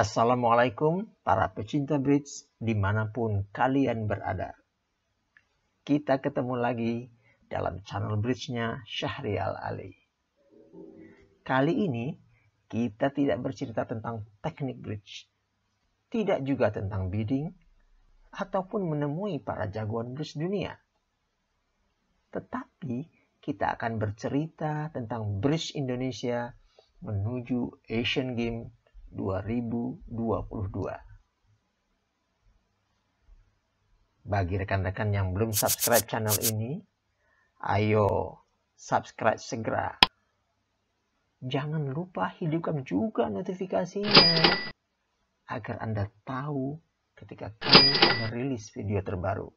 Assalamualaikum para pecinta bridge dimanapun kalian berada. Kita ketemu lagi dalam channel bridge-nya Syahrial Ali. Kali ini kita tidak bercerita tentang teknik bridge, tidak juga tentang bidding, ataupun menemui para jagoan bridge dunia. Tetapi kita akan bercerita tentang bridge Indonesia menuju Asian Games 2022. Bagi rekan-rekan yang belum subscribe channel ini, ayo subscribe segera. Jangan lupa hidupkan juga notifikasinya agar Anda tahu ketika kami merilis video terbaru.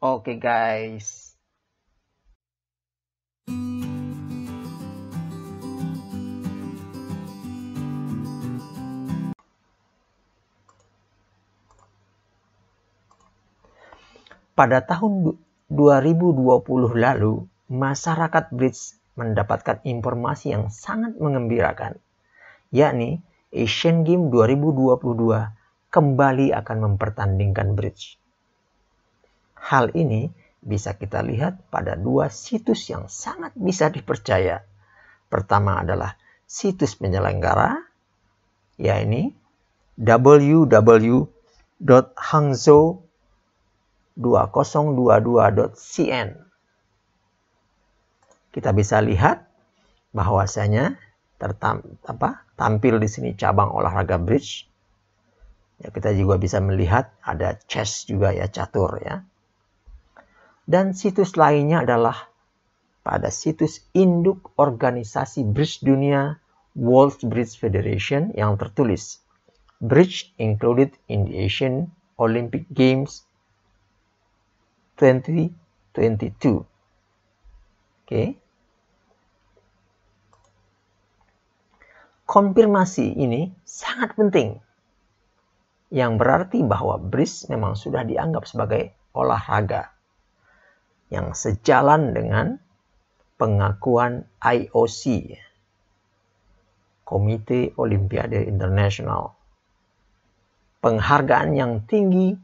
Oke okay guys, Pada tahun 2020 lalu, masyarakat Brits mendapatkan informasi yang sangat mengembirakan, yakni Asian Games 2022 kembali akan mempertandingkan bridge. Hal ini bisa kita lihat pada dua situs yang sangat bisa dipercaya. Pertama adalah situs penyelenggara, yaitu www.hangzhou 2022.cn. Kita bisa lihat bahwasanya tertam, apa, tampil di sini cabang olahraga bridge. Ya, kita juga bisa melihat ada chess juga ya, catur ya. Dan situs lainnya adalah pada situs induk organisasi bridge dunia World Bridge Federation yang tertulis Bridge included in the Asian Olympic Games 2022. Oke. Okay. Konfirmasi ini sangat penting. Yang berarti bahwa BRIS memang sudah dianggap sebagai olahraga yang sejalan dengan pengakuan IOC Komite Olimpiade Internasional. Penghargaan yang tinggi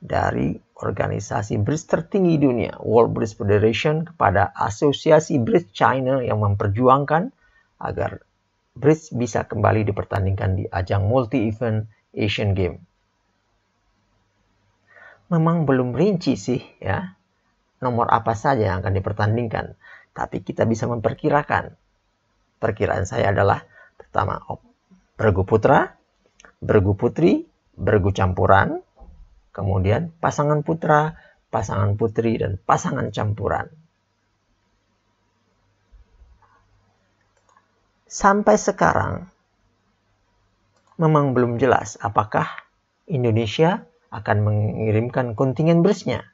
dari organisasi bridge tertinggi dunia, World Bridge Federation, kepada Asosiasi Bridge China yang memperjuangkan agar bridge bisa kembali dipertandingkan di ajang multi-event Asian Games. Memang belum rinci sih ya, nomor apa saja yang akan dipertandingkan, tapi kita bisa memperkirakan. Perkiraan saya adalah pertama bergu putra, bergu putri, bergu campuran, kemudian pasangan putra, pasangan putri, dan pasangan campuran. Sampai sekarang, memang belum jelas apakah Indonesia akan mengirimkan kontingen bersnya.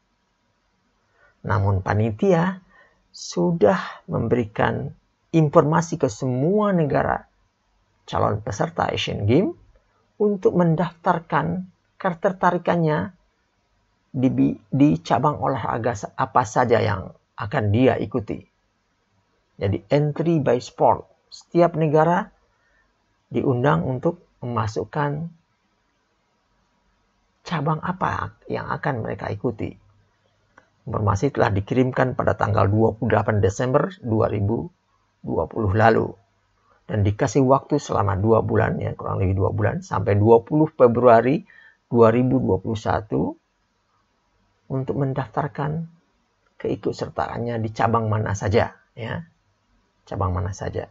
Namun panitia sudah memberikan informasi ke semua negara calon peserta Asian Games untuk mendaftarkan ketertarikannya di, di cabang olahraga apa saja yang akan dia ikuti. Jadi entry by sport. Setiap negara diundang untuk memasukkan cabang apa yang akan mereka ikuti. Informasi telah dikirimkan pada tanggal 28 Desember 2020 lalu dan dikasih waktu selama dua bulan ya kurang lebih dua bulan sampai 20 Februari 2021 untuk mendaftarkan keikutsertaannya di cabang mana saja ya cabang mana saja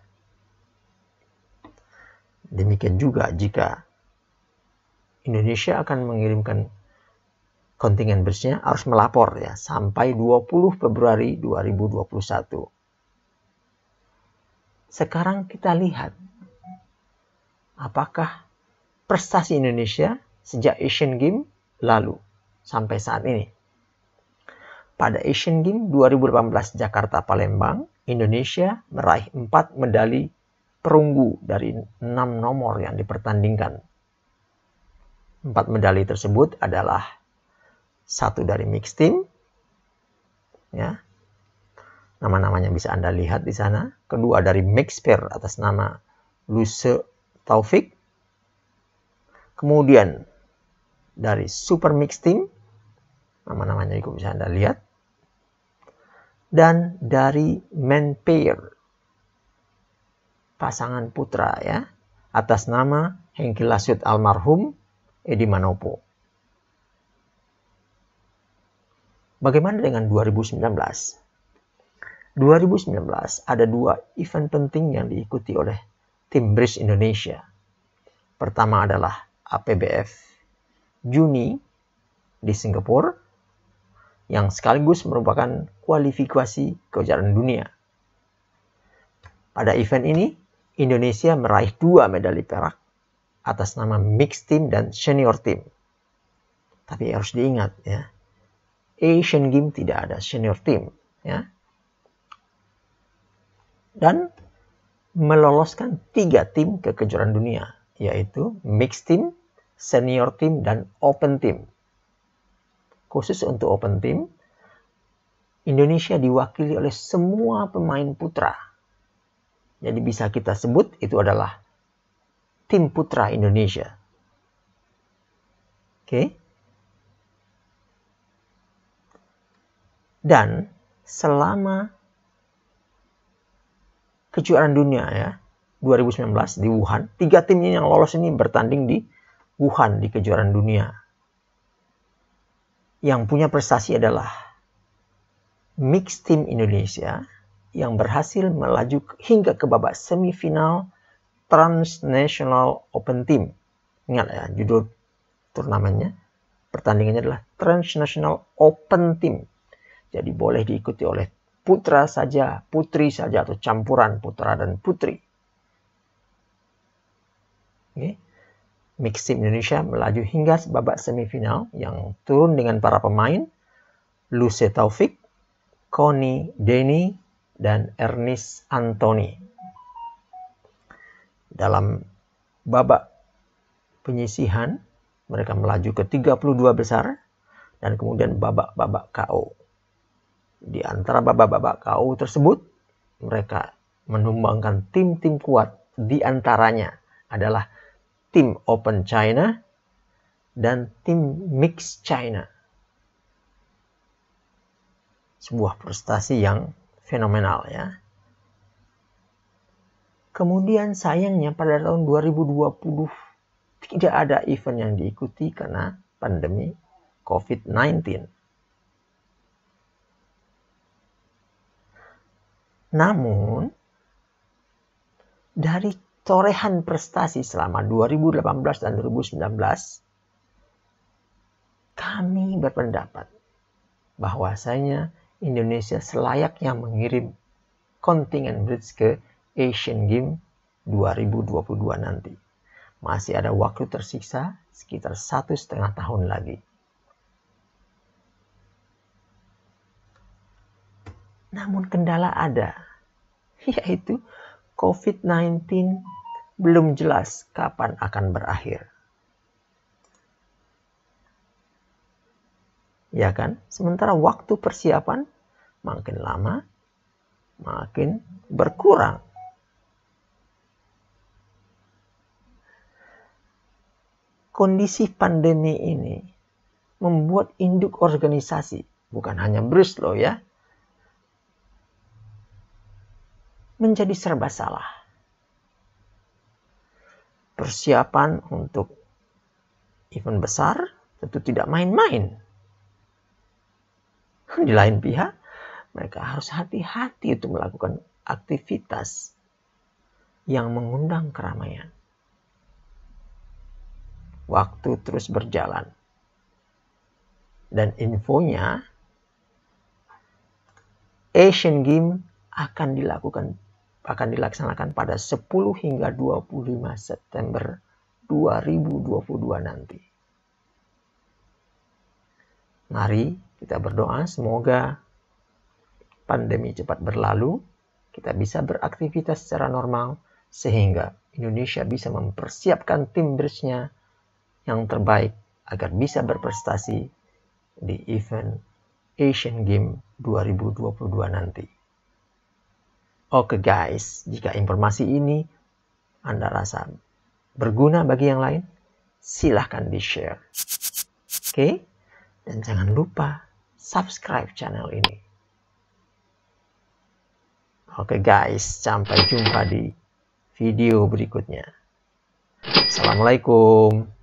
demikian juga jika Indonesia akan mengirimkan kontingen bersnya harus melapor ya sampai 20 Februari 2021 sekarang kita lihat apakah prestasi Indonesia sejak Asian Games lalu sampai saat ini. Pada Asian Games 2018 Jakarta Palembang, Indonesia meraih 4 medali perunggu dari 6 nomor yang dipertandingkan. 4 medali tersebut adalah satu dari mixed team ya. Nama-namanya bisa Anda lihat di sana. Kedua dari mixed pair atas nama Luce Taufik. Kemudian dari Super Mix Team. Nama-namanya juga bisa Anda lihat. Dan dari Men Pair. Pasangan putra ya. Atas nama Hengki Lasut almarhum Edi Manopo. Bagaimana dengan 2019? 2019 ada dua event penting yang diikuti oleh tim Bridge Indonesia. Pertama adalah APBF Juni di Singapura yang sekaligus merupakan kualifikasi kejuaraan dunia. Pada event ini, Indonesia meraih dua medali perak atas nama mixed team dan senior team. Tapi harus diingat ya, Asian Games tidak ada senior team ya. Dan meloloskan tiga tim ke kejuaraan dunia, yaitu mixed team, senior team, dan open team. Khusus untuk open team, Indonesia diwakili oleh semua pemain putra. Jadi bisa kita sebut itu adalah tim putra Indonesia. Oke. Okay? Dan selama kejuaraan dunia ya 2019 di Wuhan, tiga tim yang lolos ini bertanding di Wuhan di kejuaraan dunia. Yang punya prestasi adalah Mixed Team Indonesia yang berhasil melaju hingga ke babak semifinal Transnational Open Team. Ingat ya, judul turnamennya. Pertandingannya adalah Transnational Open Team. Jadi boleh diikuti oleh putra saja, putri saja, atau campuran putra dan putri. Okay. Mix Team Indonesia melaju hingga babak semifinal yang turun dengan para pemain Luce Taufik, Koni Denny, dan Ernest Anthony. Dalam babak penyisihan, mereka melaju ke 32 besar dan kemudian babak-babak KO. Di antara babak-babak KO tersebut, mereka menumbangkan tim-tim kuat di antaranya adalah tim Open China dan tim Mix China. Sebuah prestasi yang fenomenal ya. Kemudian sayangnya pada tahun 2020 tidak ada event yang diikuti karena pandemi COVID-19. Namun, dari torehan prestasi selama 2018 dan 2019, kami berpendapat bahwasanya Indonesia selayaknya mengirim kontingen bridge ke Asian Games 2022 nanti. Masih ada waktu tersisa sekitar satu setengah tahun lagi. Namun kendala ada, yaitu COVID-19 belum jelas kapan akan berakhir. Ya kan? Sementara waktu persiapan makin lama makin berkurang. Kondisi pandemi ini membuat induk organisasi, bukan hanya Bruce loh ya, menjadi serba salah. Persiapan untuk event besar tentu tidak main-main. Di lain pihak, mereka harus hati-hati untuk melakukan aktivitas yang mengundang keramaian. Waktu terus berjalan. Dan infonya Asian Games akan dilakukan akan dilaksanakan pada 10 hingga 25 September 2022 nanti. Mari kita berdoa semoga pandemi cepat berlalu, kita bisa beraktivitas secara normal sehingga Indonesia bisa mempersiapkan tim bridge-nya yang terbaik agar bisa berprestasi di event Asian Games 2022 nanti. Oke guys, jika informasi ini Anda rasa berguna bagi yang lain, silahkan di-share. Oke? Okay? Dan jangan lupa subscribe channel ini. Oke okay guys, sampai jumpa di video berikutnya. Assalamualaikum.